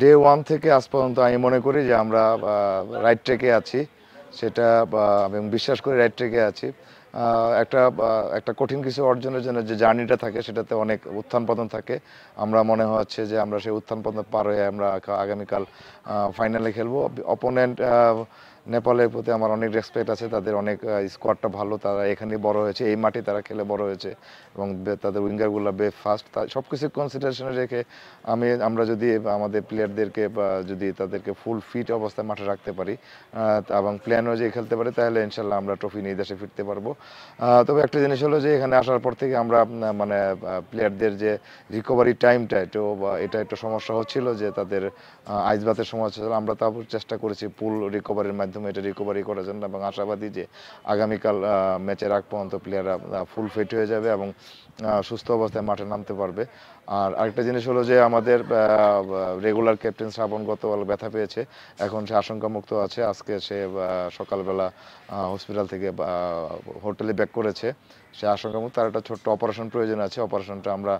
day one থেকে আজ পর্যন্ত আমি মনে করি যে আমরা রাইট ট্রেকে আছি সেটা আমি বিশ্বাস করি রাইট ট্রেকে আছি একটা একটা কঠিন কিছু অর্জনের জন্য যে জার্নিটা থাকে সেটাতে অনেক উত্থান পতন থাকে আমরা মনে হচ্ছে যে আমরা সেই উত্থান পতন পার হয়ে আমরা আগামীকাল ফাইনালে খেলবো অপোনেন্ট নেপালের প্রতি আমার অনেক রেসপেক্ট আছে তাদের অনেক স্কোয়াডটা ভালো তারা এখানে বড় হয়েছে এই মাঠে তারা খেলে বড় হয়েছে এবং তাদের উইঙ্গারগুলো বে ফাস্ট সব কিছু কনসিডারেশনে রেখে আমি আমরা যদি আমাদের প্লেয়ারদেরকে যদি তাদেরকে ফুল ফিট অবস্থায় মাঠে রাখতে পারি এবং প্ল্যান অনুযায়ী খেলতে পারি তাহলে ইনশাল্লাহ আমরা ট্রফি নিয়ে দেশে ফিরতে পারবো তবে একটা জিনিস হলো যে এখানে আসার পর থেকে আমরা মানে প্লেয়ারদের যে রিকভারি টাইমটা একটু এটা একটা সমস্যা হচ্ছিল যে তাদের আইস আইসবাতের সমস্যা ছিল আমরা তারপর চেষ্টা করেছি পুল রিকভারির মাধ্যমে এটা রিকভারি করার জন্য এবং আশাবাদী যে আগামীকাল ম্যাচের আগ পর্যন্ত প্লেয়াররা ফুল ফিট হয়ে যাবে এবং সুস্থ অবস্থায় মাঠে নামতে পারবে আর আরেকটা জিনিস হলো যে আমাদের রেগুলার ক্যাপ্টেন শ্রাবণ গতকাল ব্যথা পেয়েছে এখন সে আশঙ্কামুক্ত আছে আজকে সে সকালবেলা হসপিটাল থেকে হোটেলে ব্যাক করেছে সে আশঙ্কা মতো তার একটা ছোট্ট অপারেশন প্রয়োজন আছে অপারেশনটা আমরা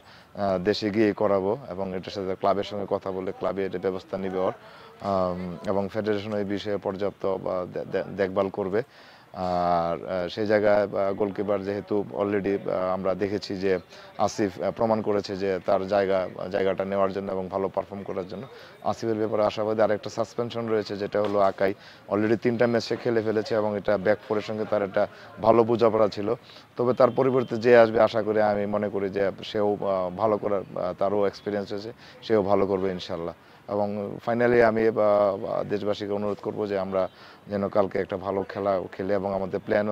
দেশে গিয়ে করাবো এবং এটার সাথে ক্লাবের সঙ্গে কথা বলে ক্লাবে এটা ব্যবস্থা নিবে ওর এবং ফেডারেশন এই বিষয়ে পর্যাপ্ত বা দেখভাল করবে আর সেই জায়গায় গোলকিপার যেহেতু অলরেডি আমরা দেখেছি যে আসিফ প্রমাণ করেছে যে তার জায়গা জায়গাটা নেওয়ার জন্য এবং ভালো পারফর্ম করার জন্য আসিফের ব্যাপারে আশাবাদী আরেকটা সাসপেনশন রয়েছে যেটা হলো আকাই অলরেডি তিনটা ম্যাচ সে খেলে ফেলেছে এবং এটা ব্যাক ফোরের সঙ্গে তার একটা ভালো বোঝাপড়া ছিল তবে তার পরিবর্তে যে আসবে আশা করি আমি মনে করি যে সেও ভালো করার তারও এক্সপিরিয়েন্স আছে সেও ভালো করবে ইনশাল্লাহ এবং ফাইনালি আমি দেশবাসীকে অনুরোধ করব যে আমরা যেন কালকে একটা ভালো খেলা খেলে এবং আমাদের প্ল্যান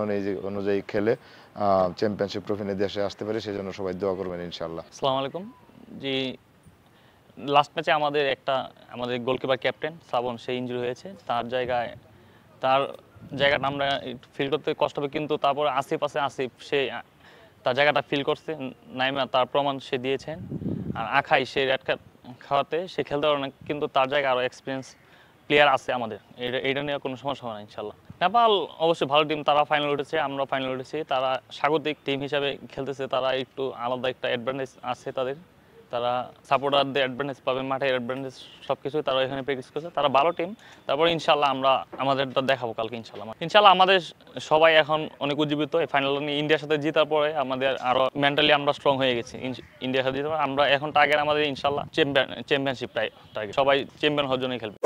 অনুযায়ী খেলে চ্যাম্পিয়নশিপ ট্রফি নিয়ে দেশে আসতে পারি সেজন্য সবাই দোয়া করবেন ইনশাল্লাহ আসসালামু আলাইকুম জি লাস্ট ম্যাচে আমাদের একটা আমাদের গোলকিপার ক্যাপ্টেন শ্রাবণ সেই ইঞ্জুরি হয়েছে তার জায়গায় তার জায়গাটা আমরা ফিল করতে কষ্ট হবে কিন্তু তারপর আসিফ আছে আসিফ সে তার জায়গাটা ফিল করছে নাইমা তার প্রমাণ সে দিয়েছেন আর আখাই সে রেড কার্ড খাওয়াতে সে খেলতে পারবে না কিন্তু তার জায়গায় আরও এক্সপিরিয়েন্স প্লেয়ার আছে আমাদের এটা এটা নিয়ে কোনো সমস্যা হবে না ইনশাল্লাহ নেপাল অবশ্যই ভালো টিম তারা ফাইনাল উঠেছে আমরা ফাইনাল উঠেছি তারা স্বাগতিক টিম হিসাবে খেলতেছে তারা একটু আলাদা একটা অ্যাডভান্টেজ আছে তাদের তারা সাপোর্টারদের অ্যাডভান্টেজ পাবে মাঠে অ্যাডভান্টেজ সব কিছুই তারা এখানে প্র্যাকটিস করছে তারা ভালো টিম তারপর ইনশাল্লাহ আমরা আমাদেরটা দেখাবো কালকে ইনশাল্লাহ ইনশাল্লাহ আমাদের সবাই এখন অনেক উজ্জীবিত এই ফাইনাল নিয়ে ইন্ডিয়ার সাথে জিতার পরে আমাদের আরও মেন্টালি আমরা স্ট্রং হয়ে গেছি ইন্ডিয়ার সাথে জিতার আমরা এখন টার্গেট আমাদের ইনশাল্লাহ চ্যাম্পিয়ন চ্যাম্পিয়নশিপ টার্গেট সবাই চ্যাম্পিয়ন হওয়ার জন্যই খেলবে